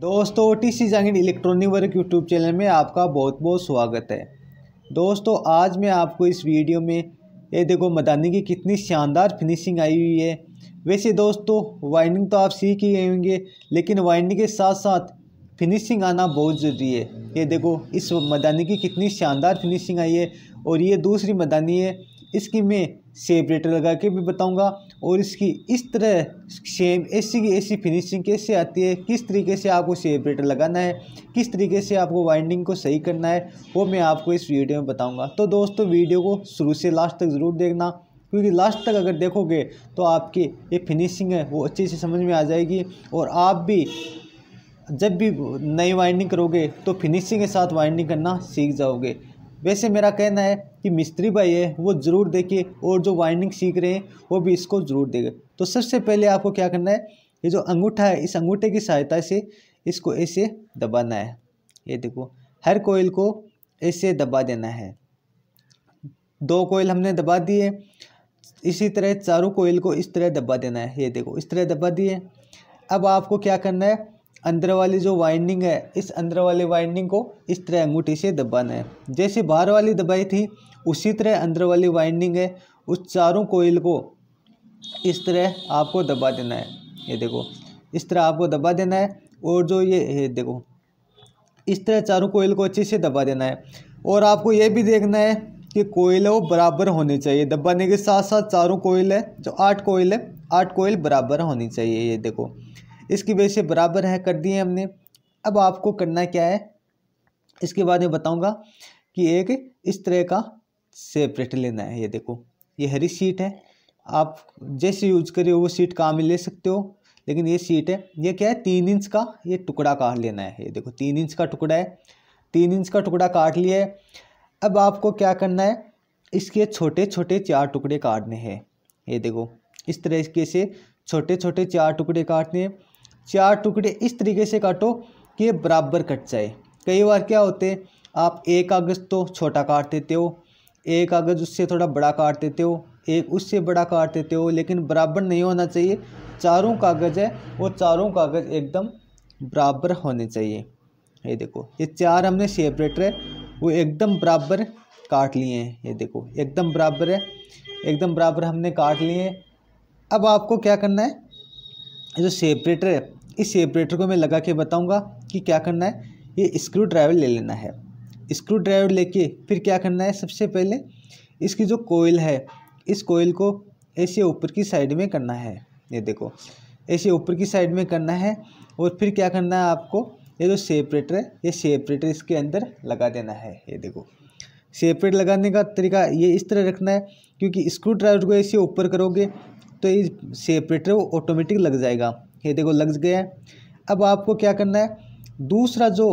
दोस्तों T C जाहिर electronic work YouTube channel में आपका बहुत बहुत स्वागत है दोस्तों आज मैं आपको इस वीडियो में ये देखो मदानी की कितनी शानदार फिनिशिंग आई हुई है वैसे दोस्तों वाइंडिंग तो आप सीख ही गए होंगे लेकिन वाइंडिंग के साथ साथ फिनिशिंग आना बहुत ज़रूरी है ये देखो इस मदानी की कितनी शानदार फिनिशिंग आई है और ये दूसरी मदानी है इसकी मैं सेपरेटर लगा के भी बताऊँगा और इसकी इस तरह शेप ऐसी की ऐसी फिनिशिंग कैसे आती है किस तरीके से आपको शेप लगाना है किस तरीके से आपको वाइंडिंग को सही करना है वो मैं आपको इस वीडियो में बताऊँगा तो दोस्तों वीडियो को शुरू से लास्ट तक ज़रूर देखना क्योंकि लास्ट तक अगर देखोगे तो आपकी ये फिनिशिंग है वो अच्छे से समझ में आ जाएगी और आप भी जब भी नई वाइंडिंग करोगे तो फिनिशिंग के साथ वाइंडिंग करना सीख जाओगे वैसे मेरा कहना है कि मिस्त्री भाई है वो ज़रूर देखे और जो वाइंडिंग सीख रहे हैं वो भी इसको ज़रूर देखें तो सबसे पहले आपको क्या करना है ये जो अंगूठा है इस अंगूठे की सहायता से इसको ऐसे दबाना है ये देखो हर कोयल को ऐसे दबा देना है दो कोयल हमने दबा दिए इसी तरह चारों कोयल को इस तरह दबा देना है ये देखो इस तरह दबा दिए अब आपको क्या करना है अंदर वाली जो वाइंडिंग है इस अंदर वाले वाइंडिंग को इस तरह अंगूठी से दबाना है जैसे बाहर वाली दबाई थी उसी तरह अंदर वाली वाइंडिंग है उस चारों कोयल को इस तरह आपको दबा देना है ये देखो इस तरह आपको दबा देना है और जो ये ये देखो इस तरह चारों कोयल को अच्छे से दबा देना है और आपको ये भी देखना है कि कोयल वो बराबर होने चाहिए दबाने के साथ साथ चारों कोयल है जो आठ कोयल है आठ कोयल बराबर होनी चाहिए ये देखो इसकी वजह से बराबर है कर दिए हमने अब आपको करना क्या है इसके बाद मैं बताऊंगा कि एक इस तरह का सेपरेट लेना है ये देखो ये हरी सीट है आप जैसे यूज करिए वो सीट काम में ले सकते हो लेकिन ये सीट है ये क्या है तीन इंच का ये टुकड़ा काट लेना है ये देखो तीन इंच का टुकड़ा है तीन इंच का टुकड़ा काट लिया है अब आपको क्या करना है इसके छोटे छोटे चार टुकड़े काटने हैं ये देखो इस तरह इसके से छोटे छोटे चार टुकड़े काटने हैं चार टुकड़े इस तरीके से काटो कि ये बराबर कट जाए कई बार क्या होते आप एक कागज़ तो छोटा काट देते हो एक कागज़ उससे थोड़ा बड़ा काट देते हो एक उससे बड़ा काट देते हो लेकिन बराबर नहीं होना चाहिए चारों कागज़ है वो चारों कागज़ एकदम बराबर होने चाहिए ये देखो ये चार हमने सेपरेटर है वो एकदम बराबर काट लिए हैं ये देखो एकदम बराबर है एकदम बराबर हमने काट लिए अब आपको क्या करना है जो सेपरेटर है इस सेपरेटर को मैं लगा के बताऊँगा कि क्या करना है ये स्क्रू ड्राइवर ले लेना है स्क्रू ड्राइवर लेके फिर क्या करना है सबसे पहले इसकी जो कोयल है इस कोयल को ऐसे ऊपर की साइड में करना है ये देखो ऐसे ऊपर की साइड में करना है और फिर क्या करना है आपको ये जो सेपरेटर है ये सेपरेटर इसके अंदर लगा देना है ये देखो सेपरेट लगाने का तरीका ये इस तरह रखना है क्योंकि स्क्रू ड्राइवर को ऐसे ऊपर करोगे तो ये सेपरेटर वो ऑटोमेटिक लग जाएगा ये देखो लग गया अब आपको क्या करना है दूसरा जो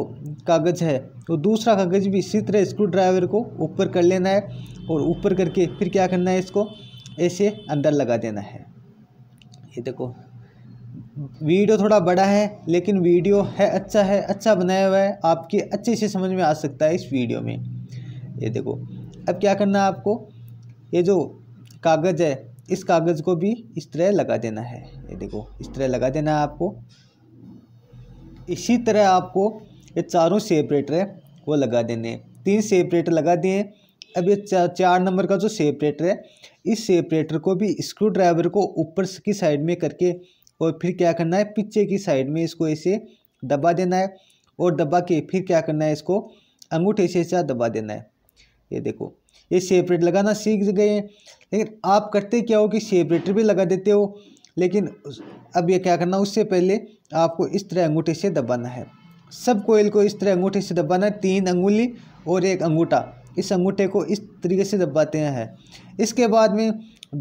कागज़ है वो तो दूसरा कागज़ भी इसी तरह स्क्रू ड्राइवर को ऊपर कर लेना है और ऊपर करके फिर क्या करना है इसको ऐसे अंदर लगा देना है ये देखो वीडियो थोड़ा बड़ा है लेकिन वीडियो है अच्छा है अच्छा बनाया हुआ है आपके अच्छे से समझ में आ सकता है इस वीडियो में ये देखो अब क्या करना है आपको ये जो कागज़ है इस कागज़ को भी इस तरह लगा देना है ये देखो इस तरह लगा देना है आपको इसी तरह आपको ये चारों सेपरेटर है वो लगा देने हैं तीन सेपरेटर लगा दिए अब ये चार नंबर का जो सेपरेटर है इस सेपरेटर को भी स्क्रू ड्राइवर को ऊपर की साइड में करके और फिर क्या करना है पीछे की साइड में इसको ऐसे दबा देना है और दबा के फिर क्या करना है इसको अंगूठे से ऐसा दबा देना है ये देखो ये सेपरेट लगाना सीख गए हैं लेकिन आप करते क्या हो कि सेपरेटर भी लगा देते हो लेकिन अब ये क्या करना उससे पहले आपको इस तरह अंगूठे से दबाना है सब कोयल को इस तरह अंगूठे से दबाना है तीन अंगुली और एक अंगूठा इस अंगूठे को इस तरीके से दबाते हैं इसके बाद में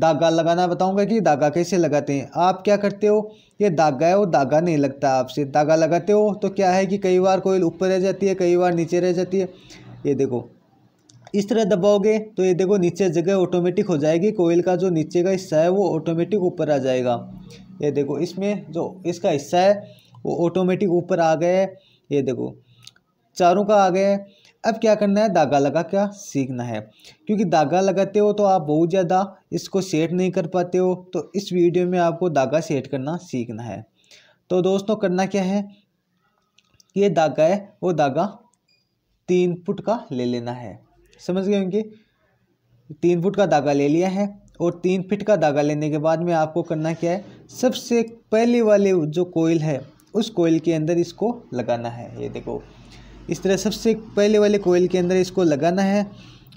धागा लगाना बताऊंगा कि धागा कैसे लगाते हैं आप क्या करते हो ये धागा है वो धागा नहीं लगता आपसे धागा लगाते हो तो क्या है कि कई बार कोयल ऊपर रह जाती है कई बार नीचे रह जाती है ये देखो इस तरह दबाओगे तो ये देखो नीचे जगह ऑटोमेटिक हो जाएगी कोयल का जो नीचे का हिस्सा है वो ऑटोमेटिक ऊपर आ जाएगा ये देखो इसमें जो इसका हिस्सा है वो ऑटोमेटिक ऊपर आ गया है ये देखो चारों का आ गया है अब क्या करना है धागा लगा क्या सीखना है क्योंकि धागा लगाते हो तो आप बहुत ज़्यादा इसको सेट नहीं कर पाते हो तो इस वीडियो में आपको धागा सेट करना सीखना है तो दोस्तों करना क्या है ये धागा है वो धागा तीन फुट का ले लेना है समझ गए होंगे तीन फुट का धागा ले लिया है और तीन फिट का धागा लेने के बाद में आपको करना क्या है सबसे पहले वाले जो कोयल है उस कोयल के अंदर इसको लगाना है ये देखो इस तरह सबसे पहले वाले कोयल के अंदर इसको लगाना है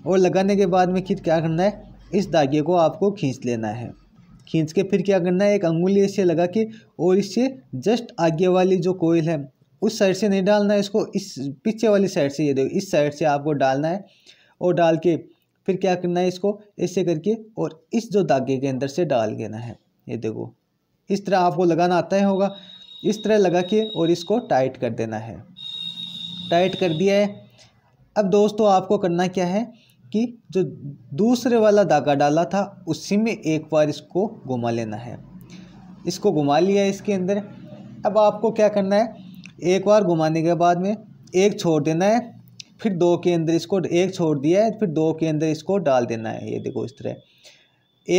और लगाने के बाद में फिर क्या करना है इस धागे को आपको खींच लेना है खींच के फिर क्या करना है एक अंगुली इसे लगा के और इससे जस्ट आगे वाली जो कोयल है उस साइड से नहीं डालना है इसको इस पीछे वाली साइड से ये देखो इस साइड से आपको डालना है और डाल के फिर क्या करना है इसको ऐसे करके और इस जो धागे के अंदर से डाल देना है ये देखो इस तरह आपको लगाना आता ही होगा इस तरह लगा के और इसको टाइट कर देना है टाइट कर दिया है अब दोस्तों आपको करना क्या है कि जो दूसरे वाला धागा डाला था उसी में एक बार इसको घुमा लेना है इसको घुमा लिया है इसके अंदर अब आपको क्या करना है एक बार घुमाने के बाद में एक छोड़ देना है फिर दो के अंदर इसको एक छोड़ दिया है फिर दो के अंदर इसको डाल देना है ये देखो इस तरह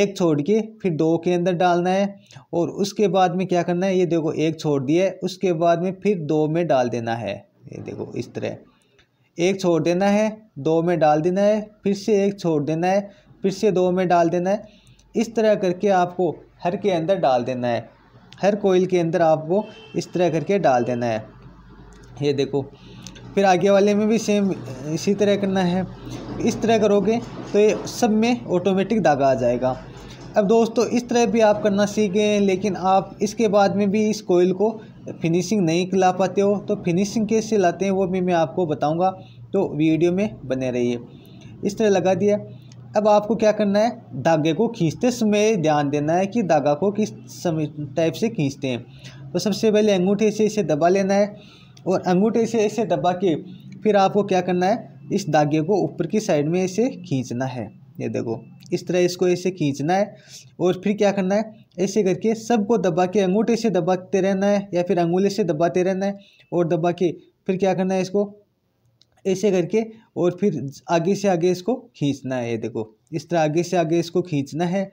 एक छोड़ के फिर दो के अंदर डालना है और उसके बाद में क्या करना है ये देखो एक छोड़ दिया है उसके बाद में फिर दो में डाल देना है ये देखो इस तरह एक छोड़ देना है दो में डाल देना है फिर से एक छोड़ देना है फिर से दो में डाल देना है इस तरह करके आपको हर के अंदर डाल देना है हर कोयल के अंदर आपको इस तरह करके डाल देना है ये देखो फिर आगे वाले में भी सेम इसी तरह करना है इस तरह करोगे तो ये सब में ऑटोमेटिक धागा आ जाएगा अब दोस्तों इस तरह भी आप करना सीखें लेकिन आप इसके बाद में भी इस कोयल को फिनिशिंग नहीं ला पाते हो तो फिनिशिंग कैसे लाते हैं वो भी मैं आपको बताऊंगा तो वीडियो में बने रहिए इस तरह लगा दिया अब आपको क्या करना है धागे को खींचते समय ध्यान देना है कि धागा को किस समय टाइप से खींचते हैं तो सबसे पहले अंगूठे से इसे दबा लेना है और अंगूठे से ऐसे दबा के फिर आपको क्या करना है इस धागे को ऊपर की साइड में ऐसे खींचना है ये देखो इस तरह इसको ऐसे खींचना है और फिर क्या करना है ऐसे करके सबको दबा के अंगूठे से दबाते रहना है या फिर अंगूले से दबाते रहना है और दबा के फिर क्या करना है इसको ऐसे करके और फिर आगे से आगे इसको खींचना है ये देखो इस तरह आगे से आगे इसको खींचना है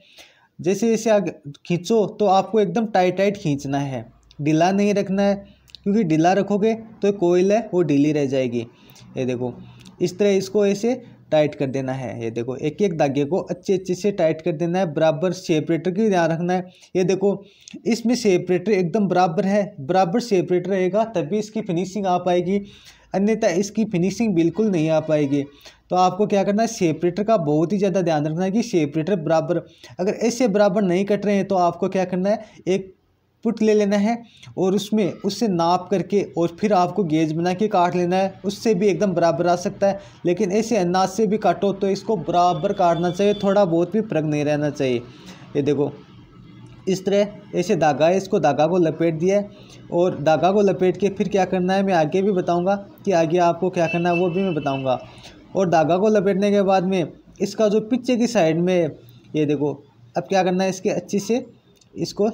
जैसे जैसे आगे खींचो तो आपको एकदम टाइट टाइट खींचना है ढीला नहीं रखना है क्योंकि ढीला रखोगे तो कोयल है वो ढीली रह जाएगी ये देखो इस तरह इसको ऐसे टाइट कर देना है ये देखो एक एक धागे को अच्छे अच्छे से टाइट कर देना है बराबर सेपरेटर की ध्यान रखना है ये देखो इसमें सेपरेटर एकदम बराबर है बराबर सेपरेटर रहेगा तभी इसकी फिनिशिंग आ पाएगी अन्यथा इसकी फिनिशिंग बिल्कुल नहीं आ पाएगी तो आपको क्या करना है सेपरेटर का बहुत ही ज़्यादा ध्यान रखना है कि सेपरेटर बराबर अगर ऐसे बराबर नहीं कट रहे हैं तो आपको क्या करना है एक फुट ले लेना है और उसमें उससे नाप करके और फिर आपको गेज बना के काट लेना है उससे भी एकदम बराबर आ सकता है लेकिन ऐसे अनाज से भी काटो तो इसको बराबर काटना चाहिए थोड़ा बहुत भी प्रग नहीं रहना चाहिए ये देखो इस तरह ऐसे धागा है इसको धागा को लपेट दिया और धागा को लपेट के फिर क्या करना है मैं आगे भी बताऊँगा कि आगे आपको क्या करना है वो भी मैं बताऊँगा और धागा को लपेटने के बाद में इसका जो पीछे की साइड में ये देखो अब क्या करना है इसके अच्छे से इसको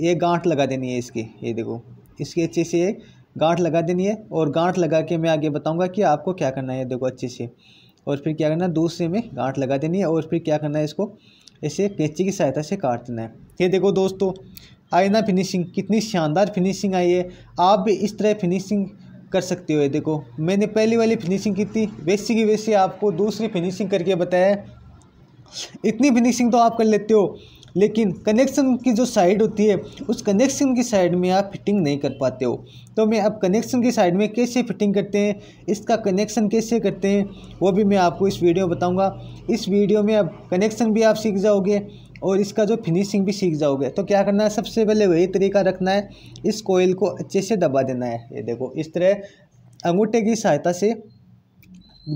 ये गांठ लगा देनी है इसकी ये देखो इसकी अच्छे से ये गांठ लगा देनी है और गांठ लगा के मैं आगे बताऊंगा कि आपको क्या करना है देखो अच्छे से और फिर क्या करना है दूसरे में गांठ लगा देनी है और फिर क्या करना है इसको इसे कैची की सहायता से काट देना है ये देखो दोस्तों आईना फिनिशिंग कितनी शानदार फिनिशिंग आई है आप भी इस तरह फिनिशिंग कर सकते हो ये देखो मैंने पहली वाली फिनिशिंग की थी वैसी की वैसी आपको दूसरी फिनिशिंग करके बताया इतनी फिनिशिंग तो आप कर लेते हो लेकिन कनेक्शन की जो साइड होती है उस कनेक्शन की साइड में आप फिटिंग नहीं कर पाते हो तो मैं अब कनेक्शन की साइड में कैसे फिटिंग करते हैं इसका कनेक्शन कैसे करते हैं वो भी मैं आपको इस वीडियो में बताऊँगा इस वीडियो में अब कनेक्शन भी आप सीख जाओगे और इसका जो फिनिशिंग भी सीख जाओगे तो क्या करना है सबसे पहले वही तरीका रखना है इस कोयल को अच्छे से दबा देना है ये देखो इस तरह अंगूठे की सहायता से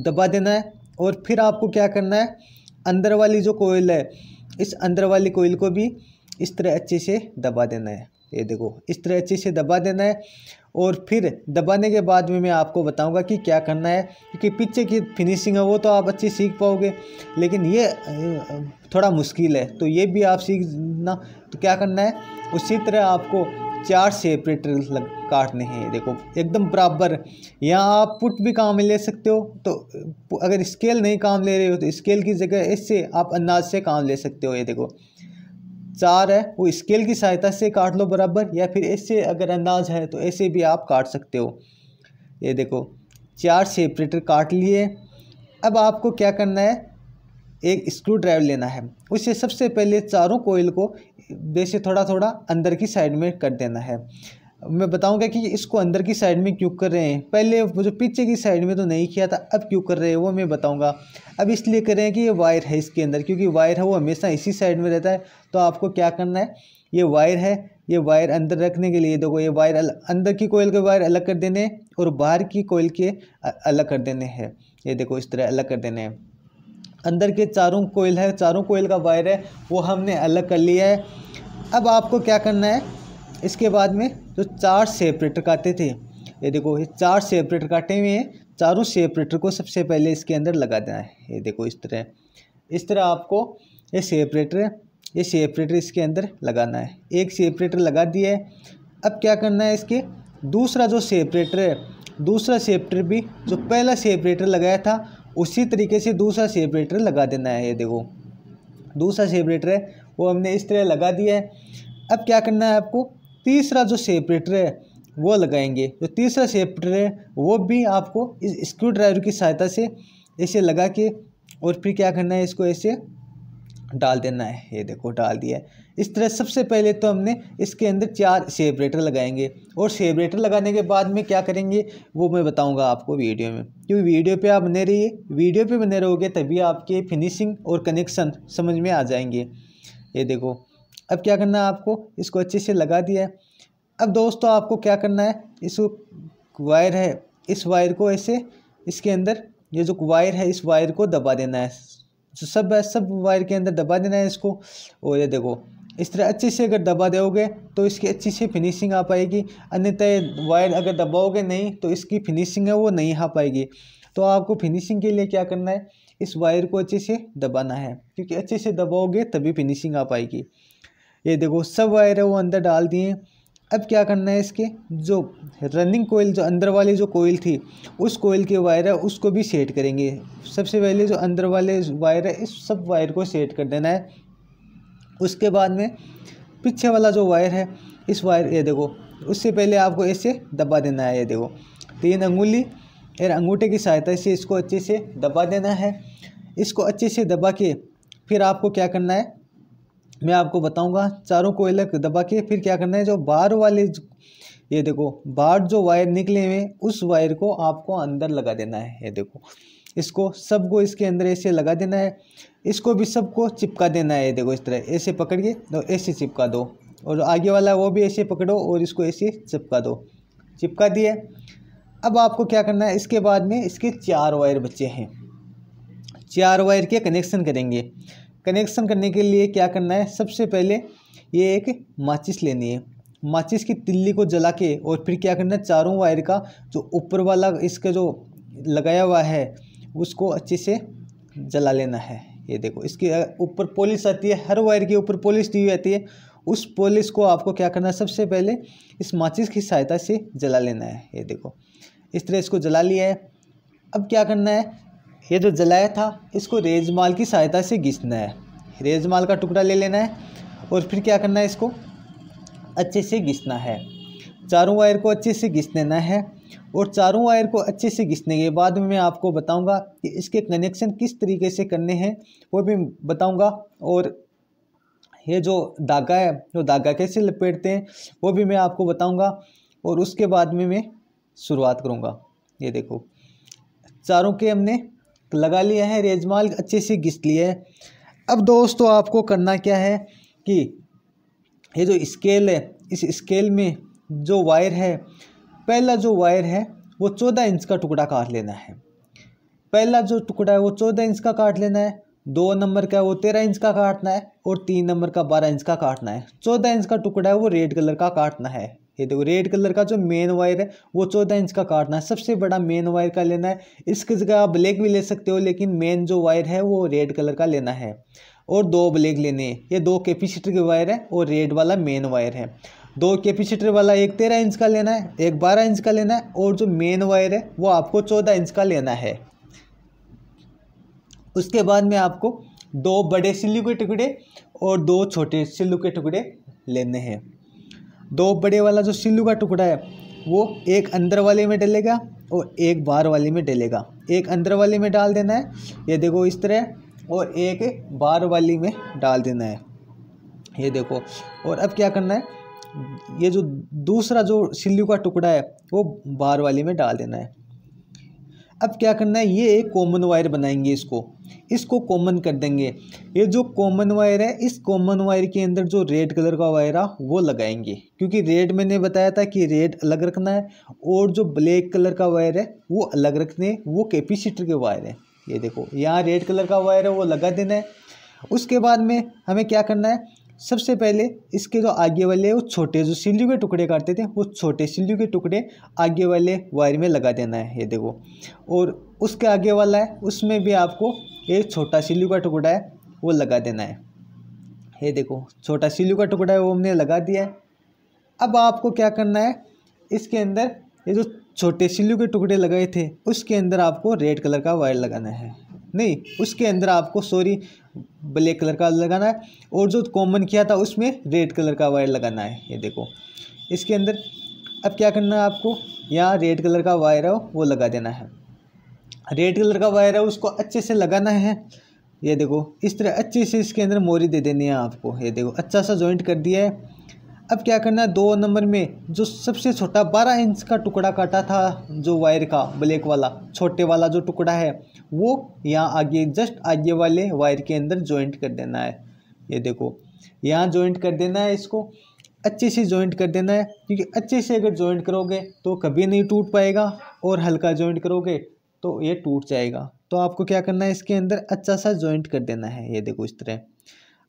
दबा देना है और फिर आपको क्या करना है अंदर वाली जो कोयल है इस अंदर वाली कोयल को भी इस तरह अच्छे से दबा देना है ये देखो इस तरह अच्छे से दबा देना है और फिर दबाने के बाद में मैं आपको बताऊंगा कि क्या करना है क्योंकि पीछे की फिनिशिंग है वो तो आप अच्छी सीख पाओगे लेकिन ये थोड़ा मुश्किल है तो ये भी आप सीखना तो क्या करना है उसी तरह आपको चार से लग काटने हैं देखो एकदम बराबर यहाँ आप पुट भी काम ले सकते हो तो अगर स्केल नहीं काम ले रहे हो तो स्केल की जगह इससे आप अंदाज से काम ले सकते हो ये देखो चार है वो स्केल की सहायता से काट लो बराबर या फिर इससे अगर अंदाज है तो ऐसे भी आप काट सकते हो ये देखो चार सेपरेटर काट लिए अब आपको क्या करना है एक स्क्रू ड्राइव लेना है उसे सबसे पहले चारों कोयल को बेस थोड़ा थोड़ा अंदर की साइड में कर देना है मैं बताऊंगा कि इसको अंदर की साइड में क्यों कर रहे हैं पहले जो पीछे की साइड में तो नहीं किया था अब क्यों कर रहे हैं वो मैं बताऊंगा अब इसलिए कर रहे हैं कि ये वायर है इसके अंदर क्योंकि वायर है वो हमेशा इसी साइड में रहता है तो आपको क्या करना है ये वायर है ये वायर अंदर रखने के लिए देखो ये वायर अंदर की कोयल के वायर अलग कर देने और बाहर की कोयल के अलग कर देने हैं ये देखो इस तरह अलग कर देने हैं अंदर के चारों कोयल है चारों कोयल का वायर है वो हमने अलग कर लिया है अब आपको क्या करना है इसके बाद में जो चार सेपरेटर काटे थे ये देखो ये चार सेपरेटर काटे हुए हैं चारों सेपरेटर को सबसे पहले इसके अंदर लगा देना है ये देखो इस तरह इस तरह आपको ये सेपरेटर ये सेपरेटर इसके अंदर लगाना है एक सेपरेटर लगा दिया है अब क्या करना है इसके दूसरा जो सेपरेटर है दूसरा सेपरेटर भी जो पहला सेपरेटर लगाया था उसी तरीके से दूसरा सेपरेटर लगा देना है ये देखो दूसरा सेपरेटर है वो हमने इस तरह लगा दिया है अब क्या करना है आपको तीसरा जो सेपरेटर है वो लगाएंगे जो तीसरा सेपरेटर है वो भी आपको इस स्क्रू ड्राइवर की सहायता से ऐसे लगा के और फिर क्या करना है इसको ऐसे डाल देना है ये देखो डाल दिया है इस तरह सबसे पहले तो हमने इसके अंदर चार सेपरेटर लगाएंगे और सेपरेटर लगाने के बाद में क्या करेंगे वो मैं बताऊंगा आपको वीडियो में क्योंकि वीडियो पे आप बने रहिए वीडियो पे बने रहोगे तभी आपके फिनिशिंग और कनेक्शन समझ में आ जाएंगे ये देखो अब क्या करना है आपको इसको अच्छे से लगा दिया है अब दोस्तों आपको क्या करना है इस वायर है इस वायर को ऐसे इसके अंदर ये जो वायर है इस वायर को दबा देना है तो सब है सब वायर के अंदर दबा देना है इसको और ये देखो इस तरह अच्छे से अगर दबा दोगे तो इसकी अच्छी से फिनिशिंग आ पाएगी अन्यथा वायर अगर दबाओगे नहीं तो इसकी फिनिशिंग है वो नहीं आ पाएगी तो आपको फिनिशिंग के लिए क्या करना है इस वायर को अच्छे से दबाना है क्योंकि अच्छे से दबाओगे तभी फिनिशिंग आ पाएगी ये देखो सब वायर है वो अंदर डाल दिए अब क्या करना है इसके जो रनिंग कोयल जो अंदर वाली जो कोयल थी उस कोयल के वायर है उसको भी सेट करेंगे सबसे पहले जो अंदर वाले वायर है इस सब वायर को सेट कर देना है उसके बाद में पीछे वाला जो वायर है इस वायर ये देखो उससे पहले आपको ऐसे दबा देना है ये देखो तीन तो अंगुली या अंगूठे की सहायता से इसको अच्छे से दबा देना है इसको अच्छे से दबा के फिर आपको क्या करना है मैं आपको बताऊंगा चारों को दबा के फिर क्या करना है जो बार वाले ये देखो बार जो वायर निकले हुए उस वायर को आपको अंदर लगा देना है ये देखो इसको सबको इसके अंदर ऐसे लगा देना है इसको भी सबको चिपका देना है ये देखो इस तरह ऐसे पकड़ के तो ऐसे चिपका दो और आगे वाला वो भी ऐसे पकड़ो और इसको ऐसे चिपका दो चिपका दिए अब आपको क्या करना है इसके बाद में इसके चार वायर बचे हैं चार वायर के कनेक्शन करेंगे कनेक्शन करने के लिए क्या करना है सबसे पहले ये एक माचिस लेनी है माचिस की तिल्ली को जला के और फिर क्या करना है चारों वायर का जो ऊपर वाला इसका जो लगाया हुआ है उसको अच्छे से जला लेना है ये देखो इसके ऊपर पॉलिश आती है हर वायर के ऊपर पॉलिश दी हुई आती है उस पॉलिश को आपको क्या करना है सबसे पहले इस माचिस की सहायता से जला लेना है ये देखो इस तरह इसको जला लिया है अब क्या करना है ये जो जलाया था इसको रेजमाल की सहायता से घिसना है रेजमाल का टुकड़ा ले लेना है और फिर क्या करना है इसको अच्छे से घिसना है चारों वायर को अच्छे से घिस लेना है और चारों वायर को अच्छे से घिसने के बाद में मैं आपको बताऊंगा कि इसके कनेक्शन किस तरीके से करने हैं वो भी बताऊंगा और ये जो धागा है जो धागा कैसे लपेटते हैं वो भी मैं आपको बताऊंगा और उसके बाद में मैं शुरुआत करूंगा ये देखो चारों के हमने लगा लिया है रेजमाल अच्छे से घिस लिया है अब दोस्तों आपको करना क्या है कि ये जो स्केल है इस स्केल में जो वायर है पहला जो वायर है वो चौदह इंच का टुकड़ा काट लेना है पहला जो टुकड़ा है वो चौदह इंच का काट लेना है दो नंबर का वो तेरह इंच का काटना है और तीन नंबर का बारह इंच का काटना है चौदह इंच का टुकड़ा है वो रेड कलर का काटना है ये देखो रेड कलर का जो मेन वायर है वो चौदह इंच का काटना है सबसे बड़ा मेन वायर का लेना है इसकी जगह आप ब्लैक भी ले सकते हो लेकिन मेन जो वायर है वो रेड कलर का लेना है और दो ब्लैक लेने हैं ये दो कैपेसिटर के वायर है और रेड वाला मेन वायर है दो कैपेसिटर वाला एक तेरह इंच का लेना है एक बारह इंच का लेना है और जो मेन वायर है वो आपको चौदह इंच का लेना है उसके बाद में आपको दो बड़े सिल्लू के टुकड़े और दो छोटे सिल्लू के टुकड़े लेने हैं दो बड़े वाला जो सिल्लू का टुकड़ा है वो एक अंदर वाले में डलेगा और एक बाहर वाले में डलेगा एक अंदर वाले में डाल देना है ये देखो इस तरह और एक बाहर वाली में डाल देना है ये देखो और अब क्या करना है ये जो दूसरा जो सिल्लू का टुकड़ा है वो बाहर वाली में डाल देना है अब क्या करना है ये एक कॉमन वायर बनाएंगे इसको इसको कॉमन कर देंगे ये जो कॉमन वायर है इस कॉमन वायर के अंदर जो रेड कलर का वायर है वो लगाएंगे क्योंकि रेड मैंने बताया था कि रेड अलग रखना है और जो ब्लैक कलर का वायर है वो अलग रखने वो कैपीसीटर के वायर है ये देखो यहाँ रेड कलर का वायर है वो लगा देना है उसके बाद में हमें क्या करना है सबसे पहले इसके जो आगे वाले वो छोटे जो सिल्लू के टुकड़े काटते थे वो छोटे सिल्लू के टुकड़े आगे वाले वायर में लगा देना है ये देखो और उसके आगे वाला है उसमें भी आपको ये छोटा सिल्लू का टुकड़ा है वो लगा देना है ये देखो छोटा सिल्लू का टुकड़ा है वो हमने लगा दिया है अब आपको क्या करना है इसके अंदर ये जो छोटे सिल्लू के टुकड़े लगाए थे उसके अंदर आपको रेड कलर का वायर लगाना है नहीं उसके अंदर आपको सॉरी ब्लैक कलर का लगाना है और जो कॉमन किया था उसमें रेड कलर का वायर लगाना है ये देखो इसके अंदर अब क्या करना है आपको यहाँ रेड कलर का वायर है वो लगा देना है रेड कलर का वायर है उसको अच्छे से लगाना है ये देखो इस तरह अच्छे से इसके अंदर मोरी दे देनी है आपको ये देखो अच्छा सा जॉइंट कर दिया है अब क्या करना है दो नंबर में जो सबसे छोटा बारह इंच का टुकड़ा काटा था जो वायर का ब्लैक वाला छोटे वाला जो टुकड़ा है वो यहाँ आगे जस्ट आगे वाले वायर के अंदर ज्वाइंट कर देना है ये देखो यहाँ ज्वाइंट कर देना है इसको अच्छे से जॉइंट कर देना है क्योंकि अच्छे से अगर ज्वाइंट करोगे तो कभी नहीं टूट पाएगा और हल्का ज्वाइंट करोगे तो ये टूट जाएगा तो आपको क्या करना है इसके अंदर अच्छा सा ज्वाइंट कर देना है ये देखो इस तरह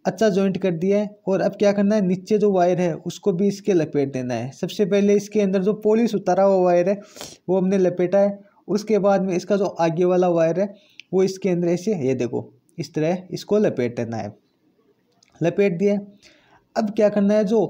अच्छा जॉइंट कर दिया है और अब क्या करना है नीचे जो वायर है उसको भी इसके लपेट देना है सबसे पहले इसके अंदर जो पॉलिश उतारा हुआ वायर है वो हमने लपेटा है उसके बाद में इसका जो आगे वाला वायर है वो इसके अंदर ऐसे ये देखो इस तरह इसको लपेट देना है लपेट दिया अब क्या करना है जो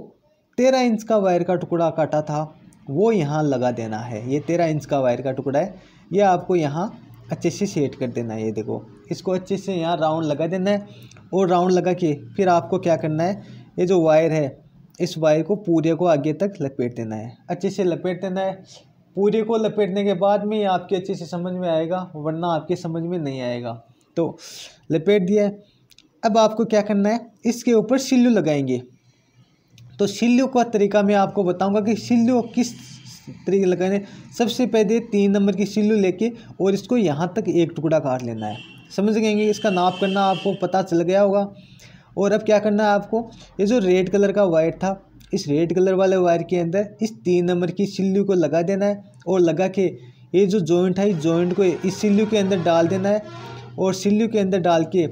तेरह इंच का वायर का टुकड़ा काटा था वो यहाँ लगा देना है ये तेरह इंच का वायर का टुकड़ा है ये आपको यहाँ अच्छे से सेट कर देना है ये देखो इसको अच्छे से यहाँ राउंड लगा देना है और राउंड लगा के फिर आपको क्या करना है ये जो वायर है इस वायर को पूरे को आगे तक लपेट देना है अच्छे से लपेट देना है पूरे को लपेटने के बाद में आपके अच्छे से समझ में आएगा वरना आपके समझ में नहीं आएगा तो लपेट दिया अब आपको क्या करना है इसके ऊपर सिल्लू लगाएंगे तो सिल्लू का तरीका मैं आपको बताऊंगा कि सिल्लू किस तरीके लगाने सबसे पहले तीन नंबर की सिल्लू लेके और इसको यहाँ तक एक टुकड़ा काट लेना है समझ गए इसका नाप करना आपको पता चल गया होगा और अब क्या करना है आपको ये जो रेड कलर का वायर था इस रेड कलर वाले वायर के अंदर इस तीन नंबर की सिल्लू को लगा देना है और लगा के ये जो जॉइंट है इस जॉइंट को इस सिल्लू के अंदर डाल देना है और सिल्लू के अंदर डाल के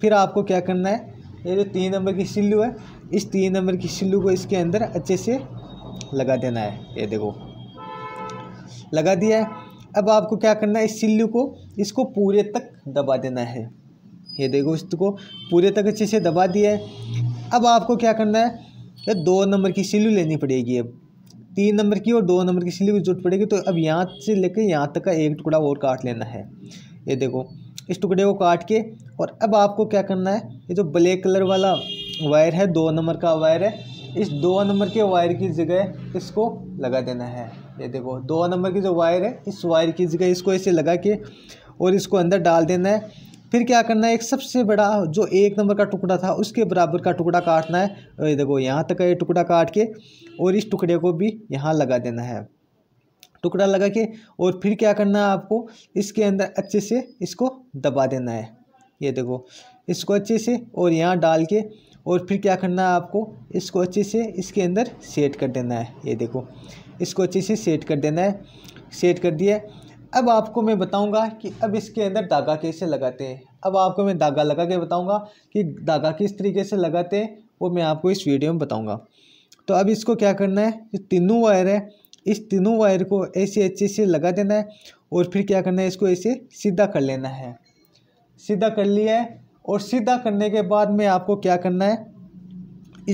फिर आपको क्या करना है ये जो तीन नंबर की सिल्लू है इस तीन नंबर की सिल्लू को इसके अंदर अच्छे से लगा देना है ये देखो लगा दिया है अब आपको क्या करना है इस सिल्लू को इसको पूरे तक दबा देना है ये देखो इसको पूरे तक अच्छे से दबा दिया है अब आपको क्या करना है ये दो नंबर की सिल्लू लेनी पड़ेगी अब तीन नंबर की और दो नंबर की सिल्लू की जरूरत पड़ेगी तो अब यहाँ से लेकर यहाँ तक का एक टुकड़ा और काट लेना है ये देखो इस टुकड़े को काट के और अब आपको क्या करना है ये जो ब्लैक कलर वाला वायर है दो नंबर का वायर है इस दो नंबर के वायर की जगह इसको लगा देना है ये देखो दो नंबर की जो वायर है इस वायर की जगह इसको ऐसे लगा के और इसको अंदर डाल देना है फिर क्या करना है एक सबसे बड़ा जो एक नंबर का टुकड़ा था उसके बराबर का टुकड़ा काटना है और ये देखो यहाँ तक का ये टुकड़ा काट के और इस टुकड़े को भी यहाँ लगा देना है टुकड़ा लगा के और फिर क्या करना है आपको इसके अंदर अच्छे से इसको दबा देना है ये देखो इसको अच्छे से और यहाँ डाल के और फिर क्या करना है आपको इसको अच्छे से इसके अंदर सेट कर देना है ये देखो इसको अच्छे से सेट कर देना है सेट कर दिया अब आपको मैं बताऊंगा कि अब इसके अंदर धागा कैसे लगाते हैं अब आपको मैं धागा लगा के बताऊंगा कि धागा किस तरीके से लगाते हैं वो मैं आपको इस वीडियो में बताऊंगा तो अब इसको क्या करना है जो तीनों वायर है इस तीनों वायर को ऐसे अच्छे से लगा देना है और फिर क्या करना है इसको ऐसे सीधा कर लेना है सीधा कर लिया है और सीधा करने के बाद में आपको क्या करना है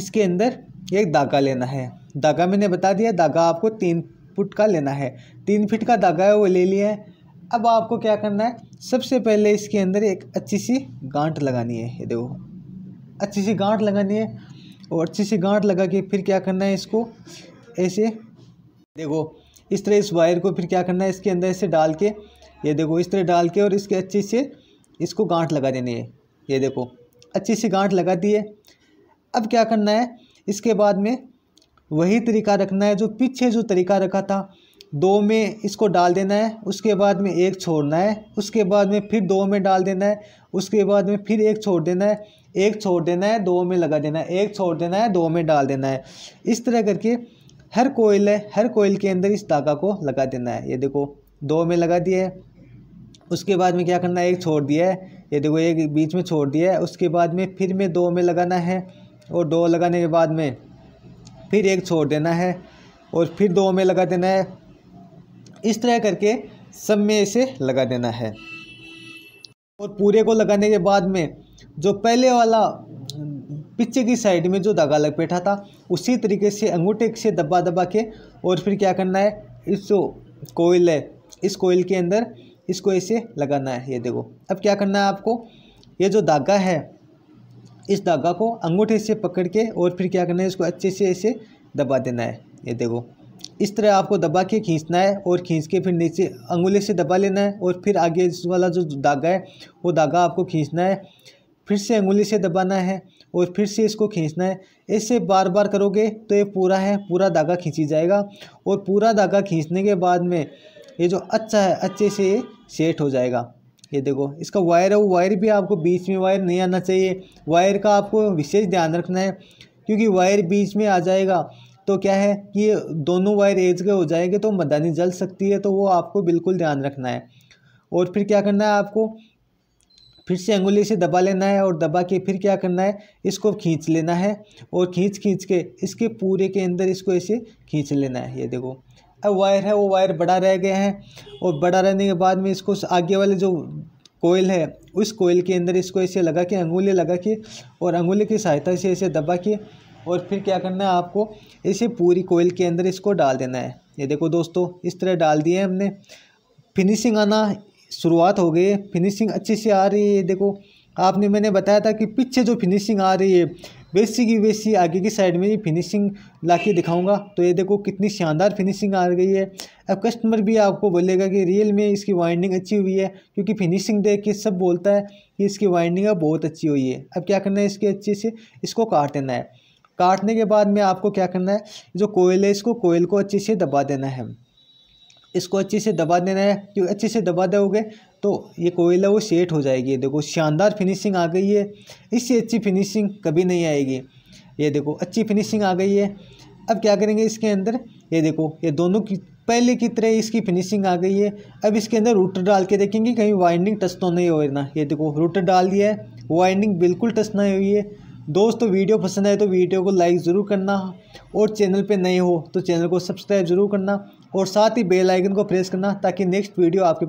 इसके अंदर एक धागा लेना है धागा मैंने बता दिया धागा आपको तीन फुट का लेना है तीन फिट का धागा है वो ले लिया है अब आपको क्या करना है सबसे पहले इसके अंदर एक अच्छी सी गांठ लगानी है ये देखो अच्छी सी गांठ लगानी है और अच्छी सी गांठ लगा के फिर क्या करना है इसको ऐसे देखो इस तरह इस वायर को फिर क्या करना है इसके अंदर ऐसे डाल के ये देखो इस तरह डाल के और इसके अच्छे से इसको गांठ लगा देनी है ये देखो अच्छी सी गांठ लगा दी है अब क्या करना है इसके बाद में वही तरीका रखना है जो पीछे जो तरीका रखा था दो में इसको डाल देना है उसके बाद में एक छोड़ना है उसके बाद में फिर दो में डाल देना है उसके बाद में फिर एक छोड़ देना है एक छोड़ देना है दो में लगा देना है एक छोड़ देना है दो में डाल देना है इस तरह करके हर कोयल है हर कोयल के अंदर इस धागा को लगा देना है ये देखो दो में लगा दिया है उसके बाद में क्या करना है एक छोड़ दिया है ये देखो एक बीच में छोड़ दिया है उसके बाद में फिर में दो में लगाना है और दो लगाने के बाद में फिर एक छोड़ देना है और फिर दो में लगा देना है इस तरह करके सब में इसे लगा देना है और पूरे को लगाने के बाद में जो पहले वाला पीछे की साइड में जो धागा लग बैठा था उसी तरीके से अंगूठे से दबा दबा के और फिर क्या करना है इस जो कोयल है इस कोयल के अंदर इसको ऐसे लगाना है ये देखो अब क्या करना है आपको ये जो धागा है इस धागा को अंगूठे से पकड़ के और फिर क्या करना है इसको अच्छे से ऐसे दबा देना है ये देखो इस तरह आपको दबा के खींचना है और खींच के फिर नीचे अंगूले से दबा लेना है और फिर आगे इस वाला जो धागा है वो धागा आपको खींचना है फिर से अंगुली से दबाना है और फिर से इसको खींचना है ऐसे बार बार करोगे तो ये पूरा है पूरा धागा खींची जाएगा और पूरा धागा खींचने के बाद में ये जो अच्छा है अच्छे से ये सेट हो जाएगा ये देखो इसका वायर है वो वायर भी आपको बीच में वायर नहीं आना चाहिए वायर का आपको विशेष ध्यान रखना है क्योंकि वायर बीच में आ जाएगा तो क्या है कि ये दोनों वायर एज के हो जाएंगे तो मदानी जल सकती है तो वो आपको बिल्कुल ध्यान रखना है और फिर क्या करना है आपको फिर से अंगुली से दबा लेना है और दबा के फिर क्या करना है इसको खींच लेना है और खींच खींच के इसके पूरे के अंदर इसको ऐसे खींच लेना है ये देखो अब वायर है वो वायर बड़ा रह गया है और बड़ा रहने के बाद में इसको आगे वाले जो कोयल है उस कोयल के अंदर इसको ऐसे लगा के अंगुली लगा के और अंगुली की सहायता से ऐसे दबा के और फिर क्या करना है आपको इसे पूरी कोयल के अंदर इसको डाल देना है ये देखो दोस्तों इस तरह डाल दिए हमने फिनिशिंग आना शुरुआत हो गई है फिनिशिंग अच्छी से आ रही है देखो आपने मैंने बताया था कि पीछे जो फिनिशिंग आ रही है वैसी की वैसी आगे की साइड में ही फिनिशिंग ला के दिखाऊँगा तो ये देखो कितनी शानदार फिनिशिंग आ गई है अब कस्टमर भी आपको बोलेगा कि रियल में इसकी वाइंडिंग अच्छी हुई है क्योंकि फिनिशिंग देख के सब बोलता है कि इसकी वाइंडिंग अब बहुत अच्छी हुई है अब क्या करना है इसके अच्छे से इसको काट देना है काटने के बाद में आपको क्या करना है जो कोयल है इसको कोयल को अच्छे से दबा देना है इसको अच्छे से दबा देना है क्योंकि अच्छे से दबा दोगे तो ये कोयला वो सेट हो जाएगी देखो शानदार फिनिशिंग आ गई है इससे अच्छी फिनिशिंग कभी नहीं आएगी ये देखो अच्छी फिनिशिंग आ गई है अब क्या करेंगे इसके अंदर ये देखो ये दोनों की पहले की तरह इसकी फिनिशिंग आ गई है अब इसके अंदर रूटर डाल के देखेंगे कहीं वाइंडिंग टच तो नहीं हो ना ये देखो रूटर डाल दिया है वाइंडिंग बिल्कुल टच नहीं हुई है दोस्तों वीडियो पसंद आए तो वीडियो को लाइक ज़रूर करना और चैनल पे नए हो तो चैनल को सब्सक्राइब ज़रूर करना और साथ ही बेल आइकन को प्रेस करना ताकि नेक्स्ट वीडियो आपके